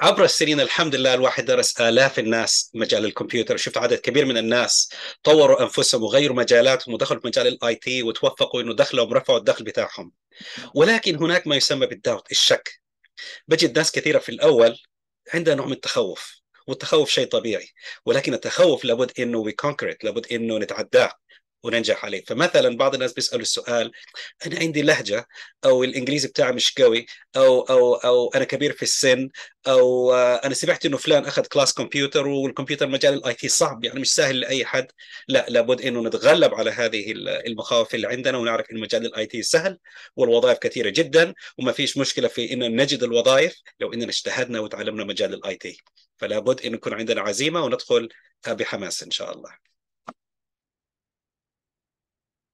عبر السنين الحمد لله الواحد درس آلاف الناس مجال الكمبيوتر وشفت عدد كبير من الناس طوروا أنفسهم وغيروا مجالاتهم ودخلوا في مجال الاي تي وتوفقوا أنه دخلهم رفعوا الدخل بتاعهم ولكن هناك ما يسمى بالداوت الشك بجد ناس كثيرة في الأول عندها نوع من التخوف والتخوف شيء طبيعي ولكن التخوف لابد انه وي it. لابد انه نتعداه وننجح عليه فمثلا بعض الناس بيسالوا السؤال انا عندي لهجه او الانجليزي بتاعي مش قوي او او او انا كبير في السن او آه، انا سمعت انه فلان اخذ كلاس كمبيوتر والكمبيوتر مجال الاي تي صعب يعني مش سهل لاي حد لا لابد انه نتغلب على هذه المخاوف اللي عندنا ونعرف ان مجال الاي تي سهل والوظائف كثيره جدا وما فيش مشكله في ان نجد الوظائف لو اننا اجتهدنا وتعلمنا مجال الاي تي فلا بد ان يكون عندنا عزيمه وندخل بحماس ان شاء الله